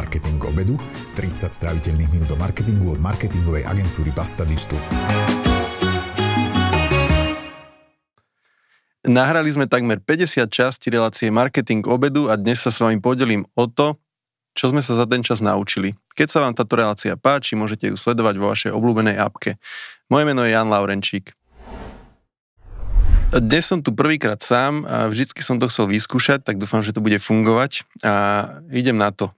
Marketing obedu, 30 stráviteľných minút do marketingu od marketingovej agentúry Basta Digital. Nahrali sme takmer 50 časti relácie Marketing obedu a dnes sa s vami podelím o to, čo sme sa za ten čas naučili. Keď sa vám táto relácia páči, môžete ju sledovať vo vašej obľúbenej apke. Moje meno je Jan Laurenčík. Dnes som tu prvýkrát sám a vždycky som to chcel vyskúšať, tak dúfam, že to bude fungovať a idem na to.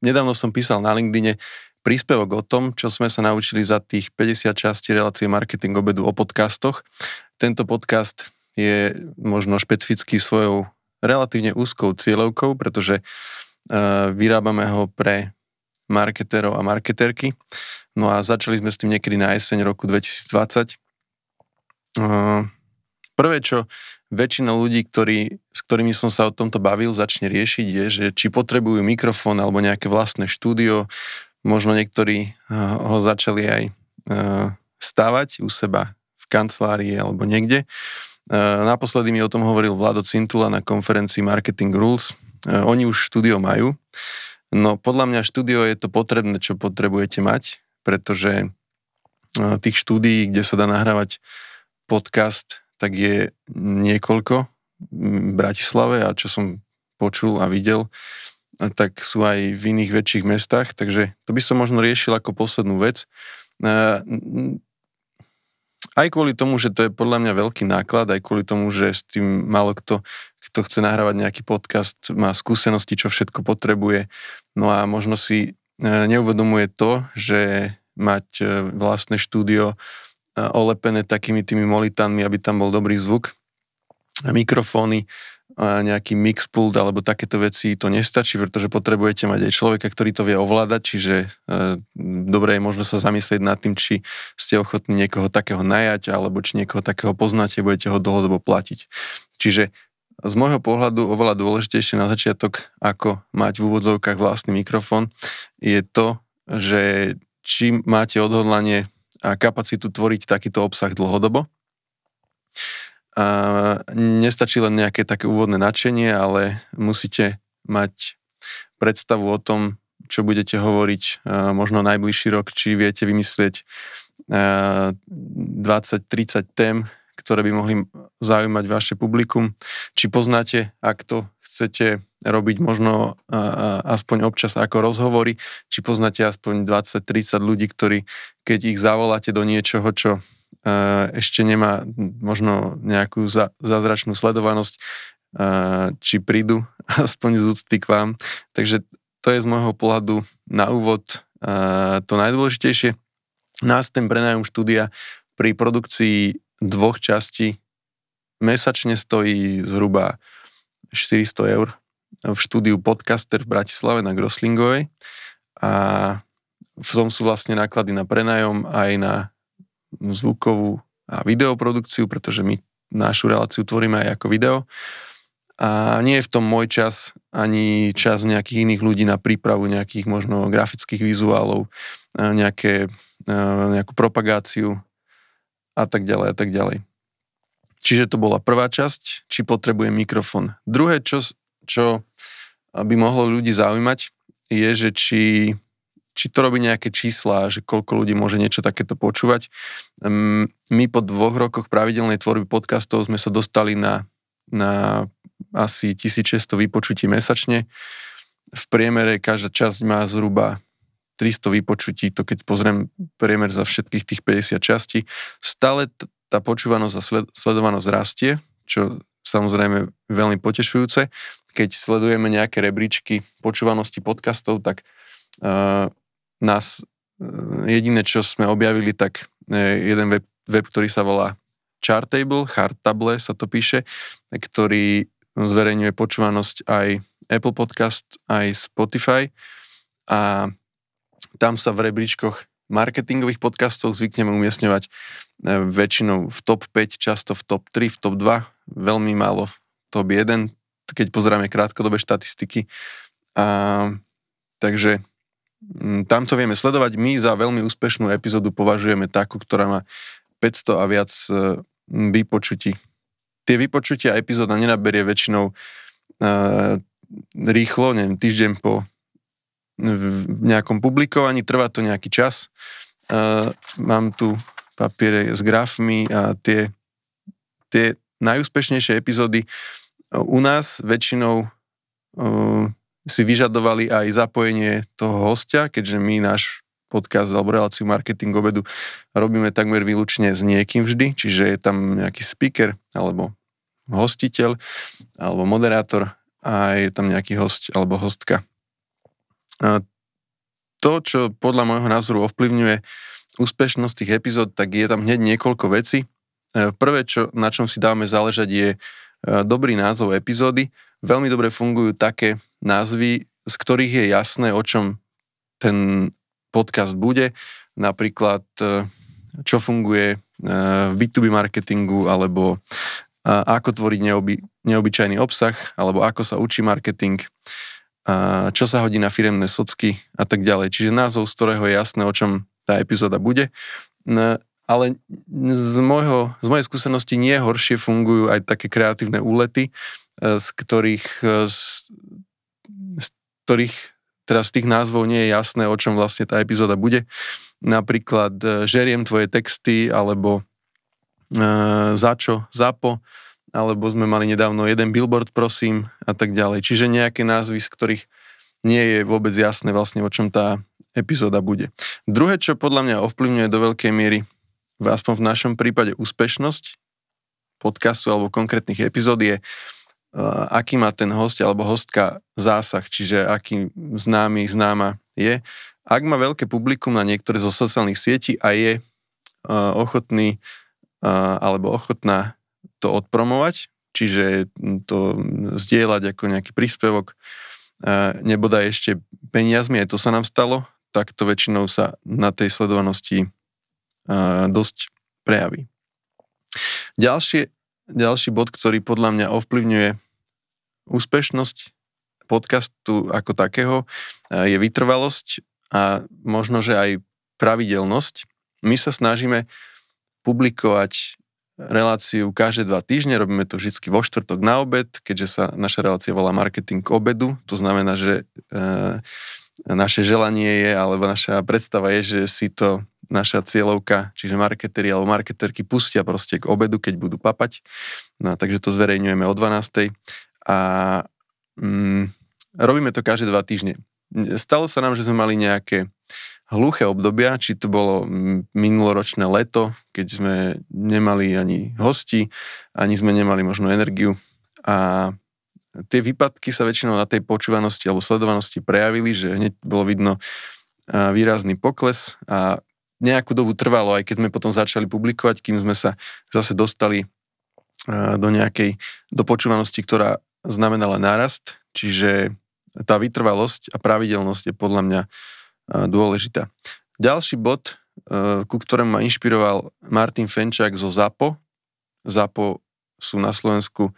Nedávno som písal na LinkedIne príspevok o tom, čo sme sa naučili za tých 50 častí relácie Marketing obedu o podcastoch. Tento podcast je možno špecifický svojou relatívne úzkou cieľovkou, pretože e, vyrábame ho pre marketerov a marketerky. No a začali sme s tým niekedy na jeseň roku 2020. Prvé, čo väčšina ľudí, ktorí, s ktorými som sa o tomto bavil, začne riešiť, je, že či potrebujú mikrofón alebo nejaké vlastné štúdio. Možno niektorí eh, ho začali aj eh, stavať u seba v kancelárii alebo niekde. Eh, naposledy mi o tom hovoril Vlado Cintula na konferencii Marketing Rules. Oni už štúdio majú, no podľa mňa štúdio je to potrebné, čo potrebujete mať, pretože tých štúdií, kde sa dá nahrávať podcast, tak je niekoľko v Bratislave a čo som počul a videl, tak sú aj v iných väčších mestách, takže to by som možno riešil ako poslednú vec. E, aj kvôli tomu, že to je podľa mňa veľký náklad, aj kvôli tomu, že s tým malo kto, kto chce nahrávať nejaký podcast, má skúsenosti, čo všetko potrebuje. No a možno si e, neuvedomuje to, že mať e, vlastné štúdio olepené takými tými molitanmi, aby tam bol dobrý zvuk. A mikrofóny, a nejaký mixpult alebo takéto veci, to nestačí, pretože potrebujete mať aj človeka, ktorý to vie ovládať, čiže e, dobre je možno sa zamyslieť nad tým, či ste ochotní niekoho takého najať, alebo či niekoho takého poznáte, budete ho dlhodobo platiť. Čiže z môjho pohľadu oveľa dôležitejšie na začiatok, ako mať v úvodzovkách vlastný mikrofón, je to, že či máte odhodlanie a kapacitu tvoriť takýto obsah dlhodobo. A nestačí len nejaké také úvodné nadšenie, ale musíte mať predstavu o tom, čo budete hovoriť možno najbližší rok, či viete vymyslieť 20-30 tém, ktoré by mohli zaujímať vaše publikum, či poznáte, ak to chcete robiť možno aspoň občas ako rozhovory, či poznáte aspoň 20-30 ľudí, ktorí, keď ich zavoláte do niečoho, čo e, ešte nemá možno nejakú zázračnú sledovanosť, e, či prídu aspoň z úcty k vám. Takže to je z môjho pohľadu na úvod e, to najdôležitejšie. Nás ten prenájom štúdia pri produkcii dvoch častí mesačne stojí zhruba 400 eur v štúdiu Podcaster v Bratislave na Groslingovej a v tom sú vlastne náklady na prenajom aj na zvukovú a videoprodukciu, pretože my našu reláciu tvoríme aj ako video. A nie je v tom môj čas, ani čas nejakých iných ľudí na prípravu nejakých možno grafických vizuálov, nejaké, nejakú propagáciu a tak ďalej a tak ďalej. Čiže to bola prvá časť, či potrebuje mikrofón. Druhé, čo, čo eh, by mohlo ľudí zaujímať, je, že či, či to robí nejaké čísla, že koľko ľudí môže niečo takéto počúvať. Ehm, my po dvoch rokoch pravidelnej tvorby podcastov sme sa dostali na, na asi 1600 vypočutí mesačne. V priemere každá časť má zhruba 300 vypočutí, to keď pozriem priemer za všetkých tých 50 častí. Stále tá počúvanosť a sled, sledovanosť rastie, čo samozrejme veľmi potešujúce. Keď sledujeme nejaké rebríčky počúvanosti podcastov, tak uh, nás e, jediné, čo sme objavili, tak e, jeden web, web ktorý sa volá Chartable, Chartable sa to píše, ktorý zverejňuje počúvanosť aj Apple Podcast, aj Spotify a tam sa v rebríčkoch marketingových podcastov zvykneme umiestňovať E, väčšinou v top 5, často v top 3, v top 2, veľmi málo top 1, keď pozeráme krátkodobé štatistiky. A, takže tam to vieme sledovať. My za veľmi úspešnú epizódu považujeme takú, ktorá má 500 a viac e, vypočutí. Tie vypočutia epizóda nenaberie väčšinou a, e, rýchlo, neviem, týždeň po v nejakom publikovaní, trvá to nejaký čas. Uh, mám tu papiere s grafmi a tie, tie najúspešnejšie epizódy e, u nás väčšinou uh, si vyžadovali aj zapojenie toho hostia, keďže my náš podcast alebo reláciu marketing obedu robíme takmer výlučne s niekým vždy, čiže je tam nejaký speaker alebo hostiteľ alebo moderátor a je tam nejaký host alebo hostka. A to, čo podľa môjho názoru ovplyvňuje úspešnosť tých epizód, tak je tam hneď niekoľko vecí. E, prvé, čo, na čom si dáme záležať, je e, dobrý názov epizódy. Veľmi dobre fungujú také názvy, z ktorých je jasné, o čom ten podcast bude. Napríklad, e, čo funguje v B2B marketingu, alebo ako tvoriť neoby, neobyčajný obsah, alebo ako sa učí marketing, čo sa hodí na firemné socky a tak ďalej. Čiže názov, z ktorého je jasné, o čom tá epizóda bude. Ale z, môjho, z mojej skúsenosti nie horšie fungujú aj také kreatívne úlety, e, z ktorých, e, z, z ktorých teraz z tých názvov nie je jasné, o čom vlastne tá epizóda bude. Napríklad e, Žeriem tvoje texty, alebo e, Začo, Zapo, alebo sme mali nedávno jeden billboard, prosím, a tak ďalej. Čiže nejaké názvy, z ktorých nie je vôbec jasné vlastne, o čom tá epizóda bude. Druhé, čo podľa mňa ovplyvňuje do veľkej miery, aspoň v našom prípade, úspešnosť podcastu alebo konkrétnych epizód je, e, aký má ten host alebo hostka zásah, čiže aký známy, známa je. Ak má veľké publikum na niektoré zo sociálnych sietí a je e, ochotný e, alebo ochotná to odpromovať, čiže to zdieľať ako nejaký príspevok, nebodaj ešte peniazmi, aj to sa nám stalo takto väčšinou sa na tej sledovanosti uh, dosť prejaví. Ďalšie, ďalší bod, ktorý podľa mňa ovplyvňuje úspešnosť podcastu ako takého, uh, je vytrvalosť a možno, že aj pravidelnosť. My sa snažíme publikovať reláciu každé dva týždne, robíme to vždy vo štvrtok na obed, keďže sa naša relácia volá marketing k obedu, to znamená, že e, naše želanie je, alebo naša predstava je, že si to naša cieľovka, čiže marketeri alebo marketerky pustia proste k obedu, keď budú papať. No, takže to zverejňujeme o 12. A mm, robíme to každé dva týždne. Stalo sa nám, že sme mali nejaké hluché obdobia, či to bolo mm, minuloročné leto, keď sme nemali ani hosti, ani sme nemali možno energiu a tie výpadky sa väčšinou na tej počúvanosti alebo sledovanosti prejavili, že hneď bolo vidno výrazný pokles a nejakú dobu trvalo, aj keď sme potom začali publikovať, kým sme sa zase dostali do nejakej počúvanosti, ktorá znamenala nárast, čiže tá vytrvalosť a pravidelnosť je podľa mňa dôležitá. Ďalší bod, e, ku ktorému ma inšpiroval Martin Fenčák zo ZAPO. ZAPO sú na Slovensku uh,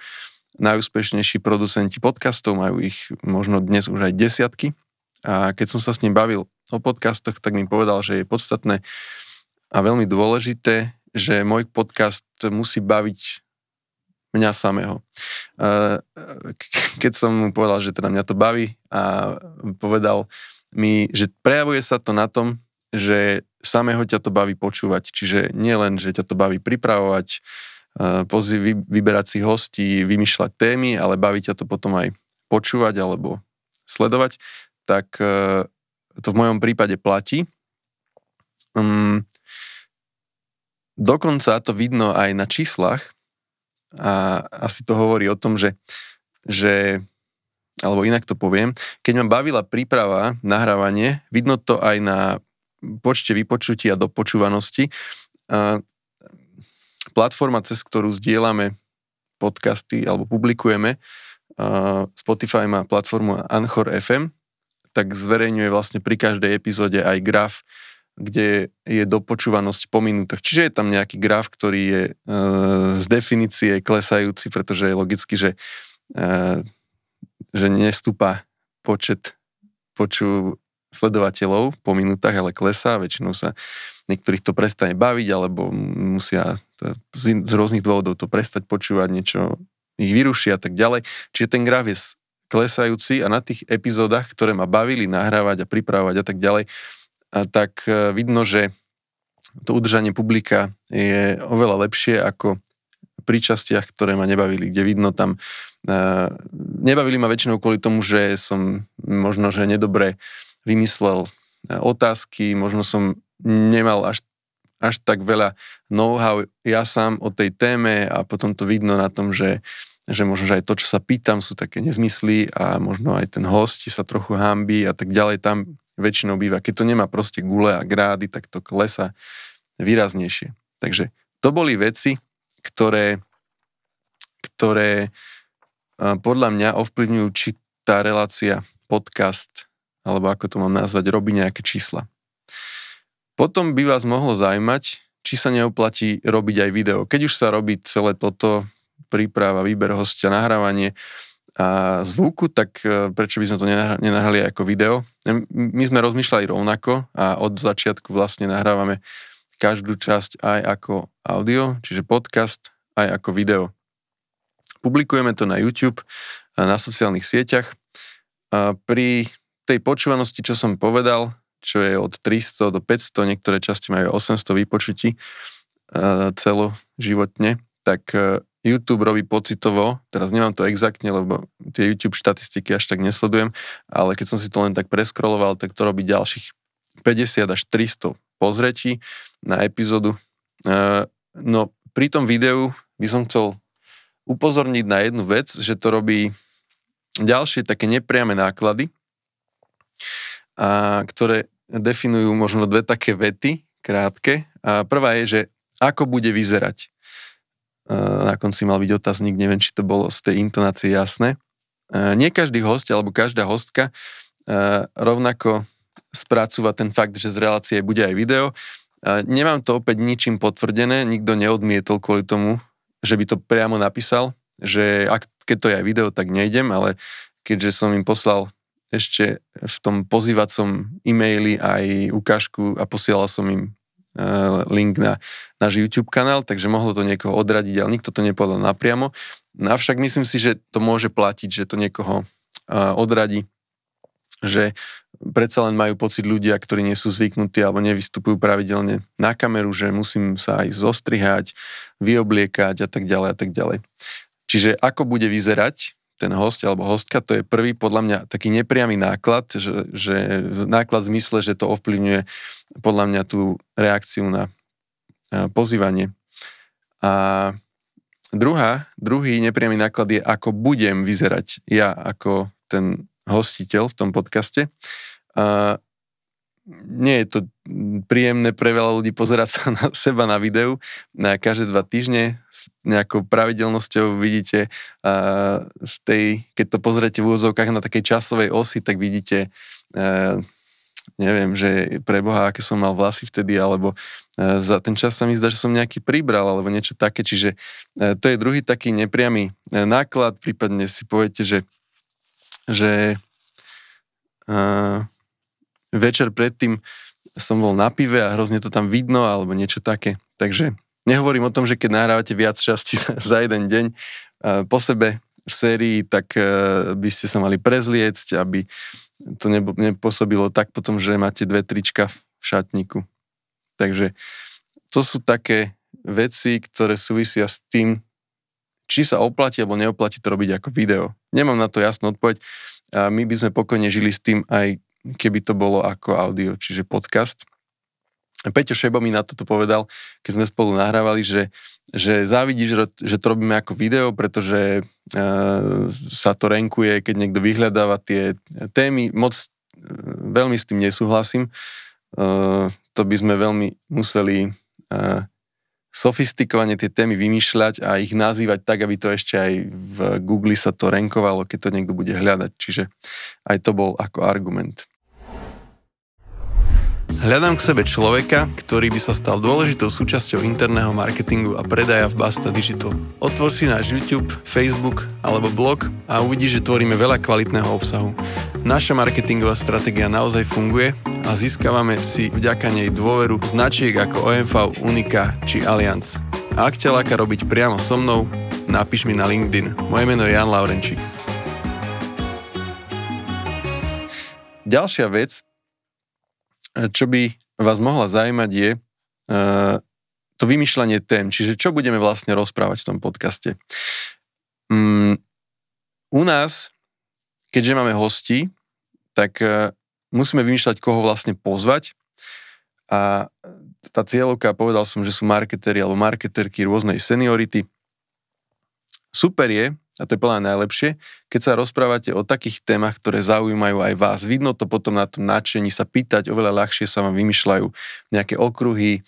najúspešnejší producenti podcastov, majú ich možno dnes už aj desiatky. A keď som sa s ním bavil o podcastoch, tak mi povedal, že je podstatné a veľmi dôležité, že môj podcast musí baviť mňa samého. Keď som mu povedal, že teda mňa to baví a povedal mi, že prejavuje sa to na tom, že samého ťa to baví počúvať. Čiže nie len, že ťa to baví pripravovať, pozí vy, vyberať si hostí, vymýšľať témy, ale baví ťa to potom aj počúvať alebo sledovať, tak to v mojom prípade platí. Um, dokonca to vidno aj na číslach a asi to hovorí o tom, že, že alebo inak to poviem, keď ma bavila príprava, nahrávanie, vidno to aj na počte vypočutí a dopočúvanosti. A platforma, cez ktorú zdieľame podcasty alebo publikujeme, Spotify má platformu Anchor FM, tak zverejňuje vlastne pri každej epizóde aj graf, kde je dopočúvanosť po minútach. Čiže je tam nejaký graf, ktorý je e, z definície klesajúci, pretože je logicky, že, e, že nestúpa počet poču sledovateľov po minútach, ale klesá. Väčšinou sa niektorých to prestane baviť, alebo musia z, z rôznych dôvodov to prestať počúvať, niečo ich vyruší a tak ďalej. Čiže ten graf je klesajúci a na tých epizódach, ktoré ma bavili nahrávať a pripravovať a tak ďalej, a tak e, vidno, že to udržanie publika je oveľa lepšie ako pri častiach, ktoré ma nebavili, kde vidno tam, e, nebavili ma väčšinou kvôli tomu, že som možno, že nedobre vymyslel e, otázky, možno som nemal až až tak veľa know-how ja sám o tej téme a potom to vidno na tom, že, že možno, že aj to, čo sa pýtam, sú také nezmysly a možno aj ten host sa trochu hambí a tak ďalej tam väčšinou býva. Keď to nemá proste gule a grády, tak to klesa výraznejšie. Takže to boli veci, ktoré, ktoré podľa mňa ovplyvňujú, či tá relácia, podcast, alebo ako to mám nazvať, robí nejaké čísla. Potom by vás mohlo zaujímať, či sa neoplatí robiť aj video. Keď už sa robí celé toto, príprava, výber hostia, nahrávanie a zvuku, tak e, prečo by sme to nenahrali ako video? My sme rozmýšľali rovnako a od začiatku vlastne nahrávame každú časť aj ako audio, čiže podcast, aj ako video. Publikujeme to na YouTube, na sociálnych sieťach. Pri tej počúvanosti, čo som povedal, čo je od 300 do 500, niektoré časti majú 800 výpočutí e, celoživotne, tak e, YouTube robí pocitovo, teraz nemám to exaktne, lebo tie YouTube štatistiky až tak nesledujem, ale keď som si to len tak preskroloval, tak to robí ďalších 50 až 300 pozretí na epizódu. E, no pri tom videu by som chcel upozorniť na jednu vec, že to robí ďalšie také nepriame náklady, a ktoré definujú možno dve také vety, krátke. A prvá je, že ako bude vyzerať. E, na konci mal byť otáznik, neviem, či to bolo z tej intonácie jasné. E, nie každý host alebo každá hostka e, rovnako spracúva ten fakt, že z relácie bude aj video. Nemám to opäť ničím potvrdené, nikto neodmietol kvôli tomu, že by to priamo napísal, že ak, keď to je aj video, tak nejdem, ale keďže som im poslal ešte v tom pozývacom e-maili aj ukážku a posielal som im e, link na náš YouTube kanál, takže mohlo to niekoho odradiť, ale nikto to nepovedal napriamo. No avšak myslím si, že to môže platiť, že to niekoho e, odradí, že predsa len majú pocit ľudia, ktorí nie sú zvyknutí alebo nevystupujú pravidelne na kameru, že musím sa aj zostrihať, vyobliekať a tak ďalej a tak ďalej. Čiže ako bude vyzerať ten host alebo hostka, to je prvý podľa mňa taký nepriamy náklad, že, že náklad v zmysle, že to ovplyvňuje podľa mňa tú reakciu na e, pozývanie. A druhá, druhý nepriamy náklad je, ako budem vyzerať ja ako ten hostiteľ v tom podcaste. A nie je to príjemné pre veľa ľudí pozerať sa na seba na videu na každé dva týždne nejakou pravidelnosťou vidíte uh, v tej, keď to pozriete v úzovkách na takej časovej osi, tak vidíte uh, neviem, že pre Boha, aké som mal vlasy vtedy, alebo uh, za ten čas sa mi zdá, že som nejaký pribral, alebo niečo také, čiže uh, to je druhý taký nepriamy uh, náklad, prípadne si poviete, že že uh, večer predtým som bol na pive a hrozne to tam vidno, alebo niečo také, takže Nehovorím o tom, že keď nahrávate viac časti za jeden deň eh, po sebe v sérii, tak eh, by ste sa mali prezliecť, aby to nepôsobilo tak potom, že máte dve trička v šatníku. Takže to sú také veci, ktoré súvisia s tým, či sa oplatí alebo neoplatí to robiť ako video. Nemám na to jasnú odpoveď. A my by sme pokojne žili s tým aj keby to bolo ako audio, čiže podcast. Peťo Šebo mi na toto povedal, keď sme spolu nahrávali, že, že závidíš, že to robíme ako video, pretože e, sa to renkuje, keď niekto vyhľadáva tie témy. Moc e, veľmi s tým nesúhlasím. E, to by sme veľmi museli e, sofistikovane tie témy vymýšľať a ich nazývať tak, aby to ešte aj v Google sa to renkovalo, keď to niekto bude hľadať. Čiže aj to bol ako argument. Hľadám k sebe človeka, ktorý by sa stal dôležitou súčasťou interného marketingu a predaja v Basta Digital. Otvor si náš YouTube, Facebook alebo blog a uvidíš, že tvoríme veľa kvalitného obsahu. Naša marketingová stratégia naozaj funguje a získavame si vďaka nej dôveru značiek ako OMV, Unika či Allianz. A ak ťa láka robiť priamo so mnou, napíš mi na LinkedIn. Moje meno je Jan Laurenčík. Ďalšia vec, E, čo by vás mohla zaujímať, je e, to vymýšľanie tém, čiže čo budeme vlastne rozprávať v tom podcaste. Mm, u nás, keďže máme hosti, tak e, musíme vymýšľať, koho vlastne pozvať. A tá cieľovka, povedal som, že sú marketéri alebo marketerky rôznej seniority. Super je, a to je plná najlepšie, keď sa rozprávate o takých témach, ktoré zaujímajú aj vás. Vidno to potom na tom nadšení sa pýtať, oveľa ľahšie sa vám vymýšľajú nejaké okruhy,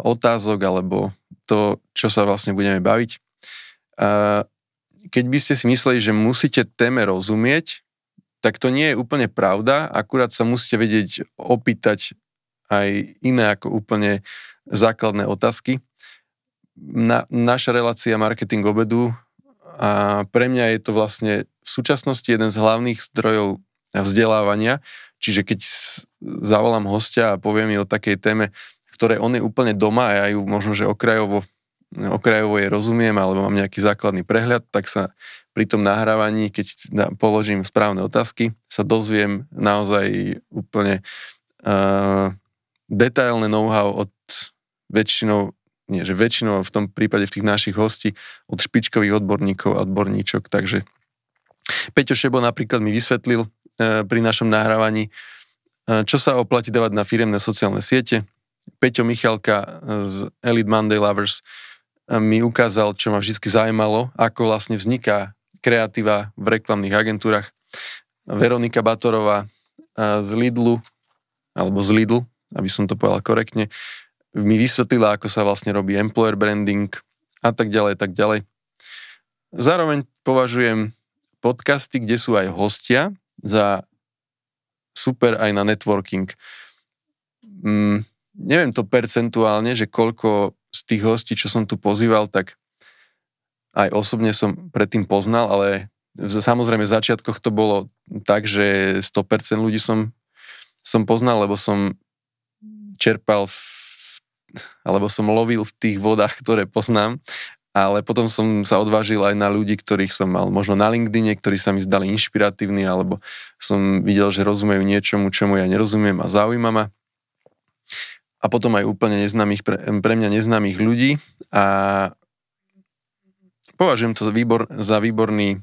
otázok alebo to, čo sa vlastne budeme baviť. keď by ste si mysleli, že musíte téme rozumieť, tak to nie je úplne pravda, akurát sa musíte vedieť opýtať aj iné ako úplne základné otázky. Na, naša relácia Marketing obedu a pre mňa je to vlastne v súčasnosti jeden z hlavných zdrojov vzdelávania, čiže keď zavolám hostia a poviem mi o takej téme, ktoré on je úplne doma a ja ju možno, že okrajovo, okrajovo je rozumiem alebo mám nejaký základný prehľad, tak sa pri tom nahrávaní, keď položím správne otázky, sa dozviem naozaj úplne uh, detailné know-how od väčšinou nie, že väčšinou v tom prípade v tých našich hostí od špičkových odborníkov a odborníčok, takže Peťo Šebo napríklad mi vysvetlil e, pri našom nahrávaní, e, čo sa oplatí dávať na firemné sociálne siete. Peťo Michalka e, z Elite Monday Lovers e, mi ukázal, čo ma vždy zaujímalo, ako vlastne vzniká kreatíva v reklamných agentúrach. Veronika Batorová e, z Lidlu, alebo z Lidl, aby som to povedal korektne, mi vysvetlila, ako sa vlastne robí employer branding a tak ďalej, tak ďalej. Zároveň považujem podcasty, kde sú aj hostia, za super aj na networking. Mm, neviem to percentuálne, že koľko z tých hostí, čo som tu pozýval, tak aj osobne som predtým poznal, ale v, samozrejme v začiatkoch to bolo tak, že 100% ľudí som, som poznal, lebo som čerpal v alebo som lovil v tých vodách, ktoré poznám, ale potom som sa odvážil aj na ľudí, ktorých som mal možno na LinkedIn, ktorí sa mi zdali inšpiratívni, alebo som videl, že rozumejú niečomu, čomu ja nerozumiem a zaujíma ma. A potom aj úplne neznámých pre, pre mňa neznámých ľudí a považujem to za, výbor, za výborný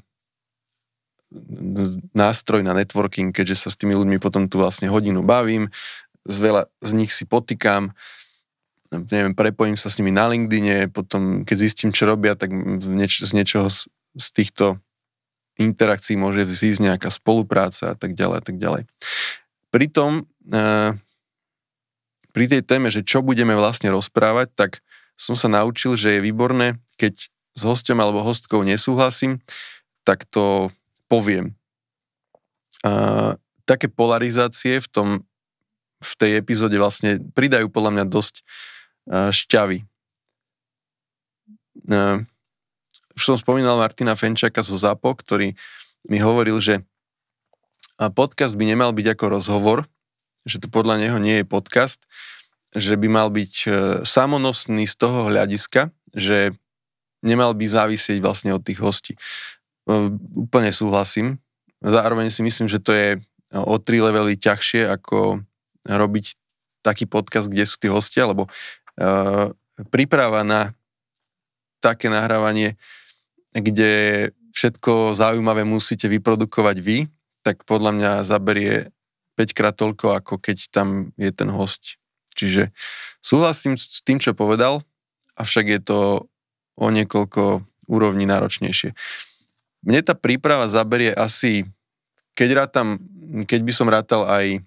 nástroj na networking, keďže sa s tými ľuďmi potom tu vlastne hodinu bavím, z veľa z nich si potýkam, neviem, prepojím sa s nimi na LinkedIn, potom keď zistím, čo robia, tak nieč- z niečoho z, z týchto interakcií môže vzísť nejaká spolupráca a tak ďalej a tak ďalej. Pritom e, pri tej téme, že čo budeme vlastne rozprávať, tak som sa naučil, že je výborné, keď s hostom alebo hostkou nesúhlasím, tak to poviem. E, také polarizácie v tom v tej epizóde vlastne pridajú podľa mňa dosť E, šťavy. E, už som spomínal Martina Fenčaka zo ZAPO, ktorý mi hovoril, že e, podcast by nemal byť ako rozhovor, že to podľa neho nie je podcast, že by mal byť samonosný z toho hľadiska, že nemal by závisieť vlastne od tých hostí. Úplne súhlasím. Zároveň si myslím, že to je o tri levely ťažšie, ako robiť taký podcast, kde sú tí hostia, lebo Eh, príprava na také nahrávanie, kde všetko zaujímavé musíte vyprodukovať vy, tak podľa mňa zaberie 5 krát toľko, ako keď tam je ten host. Čiže súhlasím s tým, čo povedal, avšak je to o niekoľko úrovní náročnejšie. Mne tá príprava zaberie asi, keď, rátam, keď by som rátal aj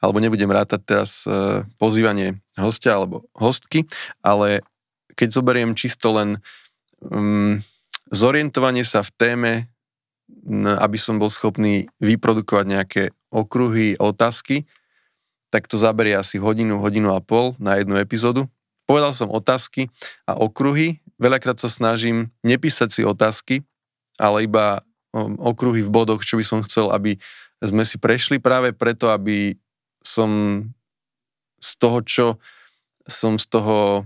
alebo nebudem rátať teraz e, pozývanie hostia alebo hostky, ale keď zoberiem čisto len um, zorientovanie sa v téme, aby som bol schopný vyprodukovať nejaké okruhy, otázky, tak to zaberie asi hodinu, hodinu a pol na jednu epizódu. Povedal som otázky a okruhy. Veľakrát sa snažím nepísať si otázky, ale iba mm, okruhy v bodoch, čo by som chcel, aby sme si prešli práve preto, aby som z toho, čo som z toho,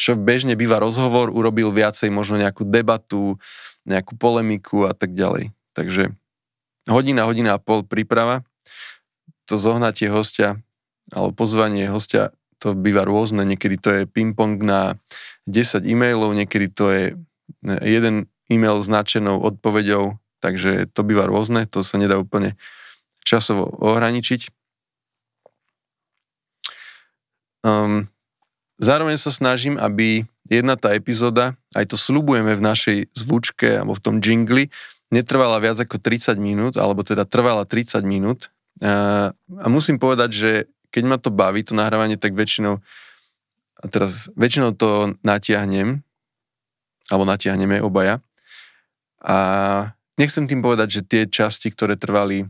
čo bežne býva rozhovor, urobil viacej možno nejakú debatu, nejakú polemiku a tak ďalej. Takže hodina, hodina a pol príprava, to zohnatie hostia alebo pozvanie hostia, to býva rôzne. Niekedy to je ping-pong na 10 e-mailov, niekedy to je jeden e-mail značenou odpoveďou, takže to býva rôzne, to sa nedá úplne časovo ohraničiť. Um, zároveň sa snažím, aby jedna tá epizóda, aj to slubujeme v našej zvučke alebo v tom jingli, netrvala viac ako 30 minút, alebo teda trvala 30 minút. A, ehm, a musím povedať, že keď ma to baví, to nahrávanie, tak väčšinou, a teraz väčšinou to natiahnem, alebo natiahneme obaja. A nechcem tým povedať, že tie časti, ktoré trvali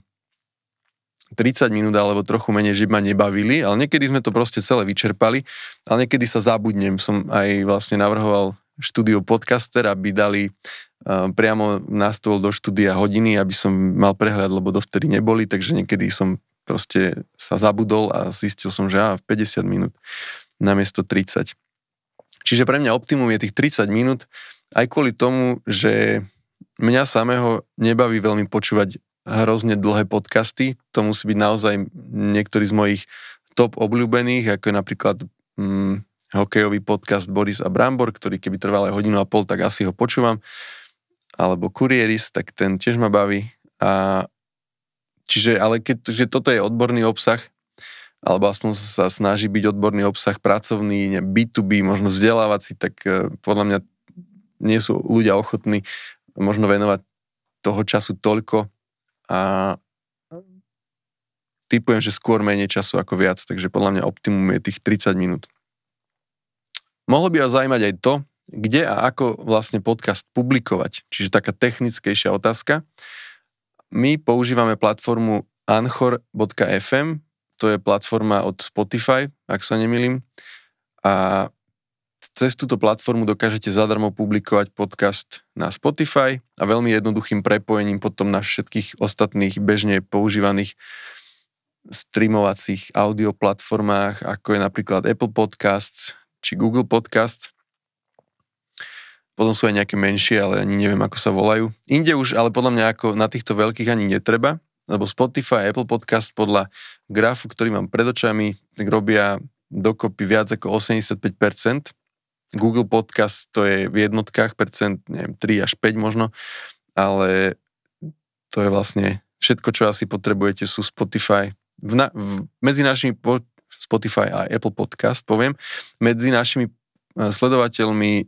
30 minút alebo trochu menej že ma nebavili, ale niekedy sme to proste celé vyčerpali, ale niekedy sa zabudnem. Som aj vlastne navrhoval štúdio podcaster, aby dali eh, priamo na stôl do štúdia hodiny, aby som mal prehľad, lebo dovtedy neboli, takže niekedy som proste sa zabudol a zistil som, že á, 50 minút namiesto 30. Čiže pre mňa optimum je tých 30 minút aj kvôli tomu, že mňa samého nebaví veľmi počúvať hrozne dlhé podcasty. To musí byť naozaj niektorý z mojich top obľúbených, ako je napríklad hm, hokejový podcast Boris a Brambor, ktorý keby trval aj hodinu a pol, tak asi ho počúvam. Alebo Kurieris, tak ten tiež ma baví. A, čiže, ale keď, že toto je odborný obsah, alebo aspoň sa snaží byť odborný obsah pracovný, ne, B2B, možno vzdelávací, tak e, podľa mňa nie sú ľudia ochotní možno venovať toho času toľko a typujem, že skôr menej času ako viac, takže podľa mňa optimum je tých 30 minút. Mohlo by vás zaujímať aj to, kde a ako vlastne podcast publikovať, čiže taká technickejšia otázka. My používame platformu anchor.fm, to je platforma od Spotify, ak sa nemýlim, a cez túto platformu dokážete zadarmo publikovať podcast na Spotify a veľmi jednoduchým prepojením potom na všetkých ostatných bežne používaných streamovacích platformách ako je napríklad Apple Podcasts či Google Podcasts. Potom sú aj nejaké menšie, ale ani neviem, ako sa volajú. Inde už, ale podľa mňa ako na týchto veľkých ani netreba, lebo Spotify a Apple Podcast podľa grafu, ktorý mám pred očami, tak robia dokopy viac ako 85%. Google Podcast to je v jednotkách percent, neviem, 3 až 5 možno, ale to je vlastne všetko, čo asi potrebujete sú Spotify. V na, v, medzi našimi po, Spotify a Apple Podcast, poviem, medzi našimi eh, sledovateľmi eh,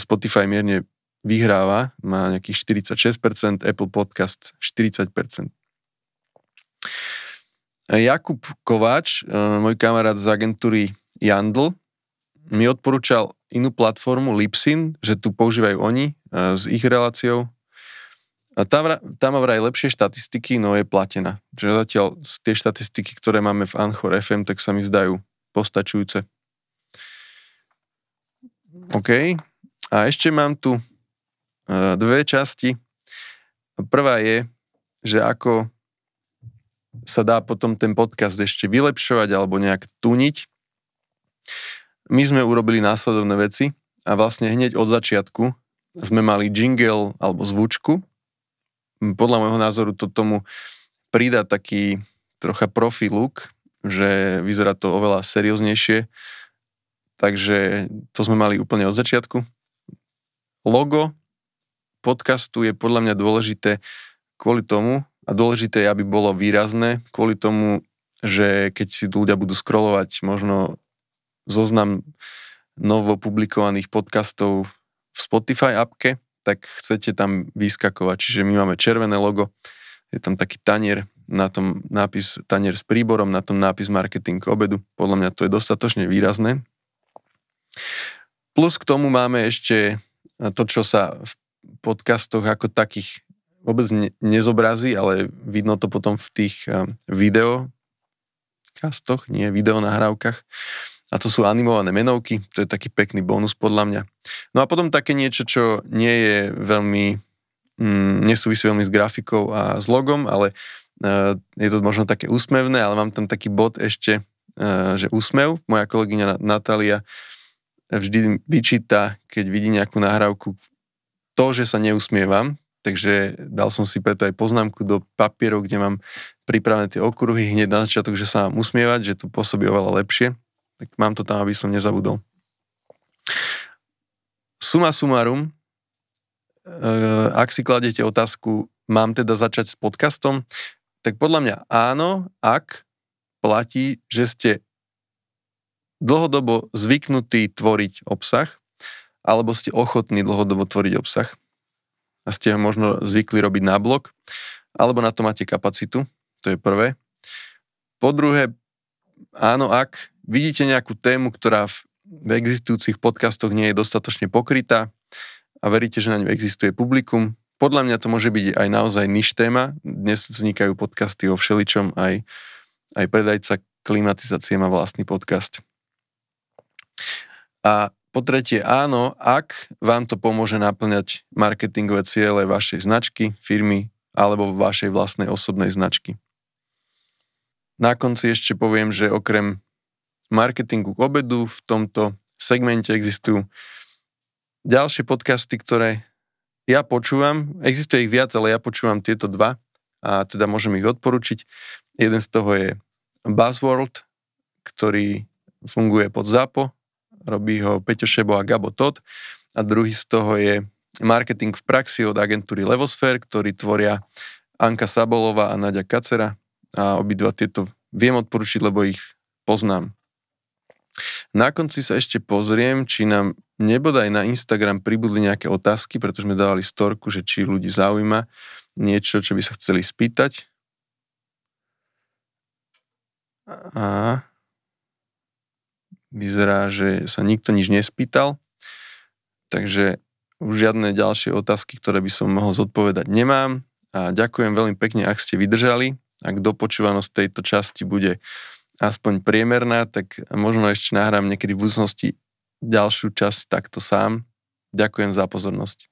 Spotify mierne vyhráva, má nejakých 46%, Apple Podcast 40%. Jakub Kováč, eh, môj kamarát z agentúry Jandl, mi odporúčal inú platformu Lipsyn, že tu používajú oni e, s ich reláciou. A tá, tá má vraj lepšie štatistiky, no je platená. Že zatiaľ tie štatistiky, ktoré máme v Anchor FM, tak sa mi zdajú postačujúce. OK. A ešte mám tu e, dve časti. Prvá je, že ako sa dá potom ten podcast ešte vylepšovať alebo nejak tuniť my sme urobili následovné veci a vlastne hneď od začiatku sme mali jingle alebo zvučku. Podľa môjho názoru to tomu prida taký trocha profi look, že vyzerá to oveľa serióznejšie. Takže to sme mali úplne od začiatku. Logo podcastu je podľa mňa dôležité kvôli tomu, a dôležité je, aby bolo výrazné, kvôli tomu, že keď si ľudia budú scrollovať možno zoznam novo publikovaných podcastov v Spotify appke, tak chcete tam vyskakovať. Čiže my máme červené logo, je tam taký tanier, na tom nápis tanier s príborom, na tom nápis marketing obedu. Podľa mňa to je dostatočne výrazné. Plus k tomu máme ešte to, čo sa v podcastoch ako takých vôbec ne- nezobrazí, ale vidno to potom v tých eh, videokastoch, nie videonahrávkach. nahrávkach a to sú animované menovky, to je taký pekný bonus podľa mňa. No a potom také niečo, čo nie je veľmi, mm, nesúvisí veľmi s grafikou a s logom, ale e, je to možno také úsmevné, ale mám tam taký bod ešte, e, že úsmev. Moja kolegyňa Natália vždy vyčíta, keď vidí nejakú nahrávku, to, že sa neusmievam, takže dal som si preto aj poznámku do papierov, kde mám pripravené tie okruhy hneď na začiatok, že sa mám usmievať, že to pôsobí oveľa lepšie. Tak mám to tam, aby som nezabudol. Suma sumarum, e, ak si kladete otázku, mám teda začať s podcastom, tak podľa mňa áno, ak platí, že ste dlhodobo zvyknutí tvoriť obsah, alebo ste ochotní dlhodobo tvoriť obsah a ste ho možno zvykli robiť na blog, alebo na to máte kapacitu, to je prvé. Po druhé, áno, ak vidíte nejakú tému, ktorá v, v existujúcich podcastoch nie je dostatočne pokrytá a veríte, že na ňu existuje publikum, podľa mňa to môže byť aj naozaj niž téma. Dnes vznikajú podcasty o všeličom, aj, aj predajca klimatizácie má vlastný podcast. A po tretie, áno, ak vám to pomôže naplňať marketingové ciele vašej značky, firmy alebo vašej vlastnej osobnej značky. Na konci ešte poviem, že okrem marketingu k obedu. V tomto segmente existujú ďalšie podcasty, ktoré ja počúvam. Existuje ich viac, ale ja počúvam tieto dva a teda môžem ich odporučiť. Jeden z toho je Buzzworld, ktorý funguje pod ZAPO, robí ho Peťo Šebo a Gabo Todd a druhý z toho je Marketing v praxi od agentúry Levosphere, ktorý tvoria Anka Sabolová a Nadia Kacera a obidva tieto viem odporučiť, lebo ich poznám. Na konci sa ešte pozriem, či nám nebodaj na Instagram pribudli nejaké otázky, pretože sme dávali storku, že či ľudí zaujíma niečo, čo by sa chceli spýtať. A vyzerá, že sa nikto nič nespýtal, takže už žiadne ďalšie otázky, ktoré by som mohol zodpovedať, nemám. A ďakujem veľmi pekne, ak ste vydržali. Ak dopočúvanosť tejto časti bude aspoň priemerná, tak možno ešte nahrám niekedy v budúcnosti ďalšiu časť takto sám. Ďakujem za pozornosť.